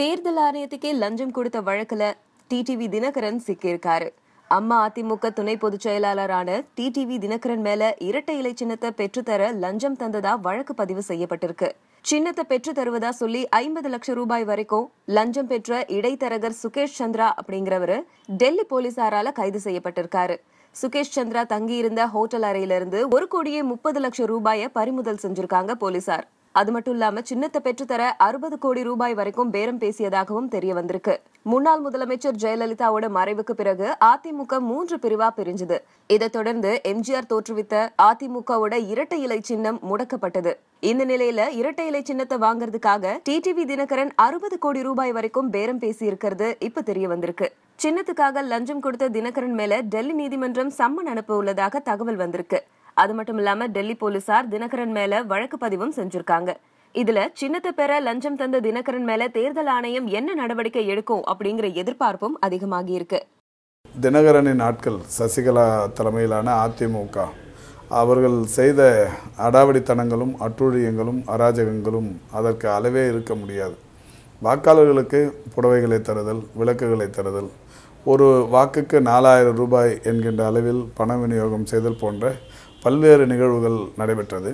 தேர்தல் ஆணையத்துக்கே லஞ்சம் கொடுத்த வழக்குல டிடிவி தினகரன் சிக்கியிருக்காரு அம்மா அதிமுக துணை பொதுச் செயலாளரான டிடிவி தினகரன் மேல இரட்டை இலை சின்னத்தை பெற்றுத்தர லஞ்சம் தந்ததா வழக்கு பதிவு செய்யப்பட்டிருக்கு சின்னத்தை பெற்று தருவதா சொல்லி ஐம்பது லட்சம் ரூபாய் வரைக்கும் லஞ்சம் பெற்ற இடைத்தரகர் சுகேஷ் சந்திரா அப்படிங்கிறவரு டெல்லி போலீசாரால கைது செய்யப்பட்டிருக்காரு சுகேஷ் சந்திரா தங்கியிருந்த ஹோட்டல் அறையிலிருந்து ஒரு கோடியே முப்பது லட்சம் ரூபாயை பறிமுதல் செஞ்சிருக்காங்க போலீசார் அது மட்டும் இல்லாம சின்னத்தை பெற்றுத்தர அறுபது கோடி ரூபாய் வரைக்கும் பேரம் பேசியதாகவும் தெரிய வந்திருக்கு முன்னாள் முதலமைச்சர் ஜெயலலிதாவோட மறைவுக்கு பிறகு அதிமுக மூன்று பிரிவா பிரிஞ்சது இதைத் தொடர்ந்து எம்ஜிஆர் தோற்றுவித்த அதிமுகவோட இரட்டை இலை சின்னம் முடக்கப்பட்டது இந்த நிலையில இரட்டை இலை சின்னத்தை வாங்குறதுக்காக டிடிவி தினகரன் அறுபது கோடி ரூபாய் வரைக்கும் பேரம் பேசியிருக்கிறது இருக்கிறது இப்ப தெரிய வந்திருக்கு சின்னத்துக்காக லஞ்சம் கொடுத்த தினகரன் மேல டெல்லி நீதிமன்றம் சம்மன் அனுப்ப உள்ளதாக தகவல் வந்திருக்கு அது மட்டும் இல்லாம டெல்லி போலீசார் தினகரன் மேல வழக்கு பதிவும் செஞ்சிருக்காங்க இதுல சின்னத்தை பெற லஞ்சம் தந்த தினகரன் மேல தேர்தல் ஆணையம் என்ன நடவடிக்கை எடுக்கும் அப்படிங்கிற எதிர்பார்ப்பும் அதிகமாகி இருக்கு தினகரனின் ஆட்கள் சசிகலா தலைமையிலான அதிமுக அவர்கள் செய்த அடாவடித்தனங்களும் அட்டுழியங்களும் அராஜகங்களும் அதற்கு அளவே இருக்க முடியாது வாக்காளர்களுக்கு புடவைகளை தருதல் விளக்குகளை தருதல் ஒரு வாக்குக்கு நாலாயிரம் ரூபாய் என்கின்ற அளவில் பண விநியோகம் செய்தல் போன்ற பல்வேறு நிகழ்வுகள் நடைபெற்றது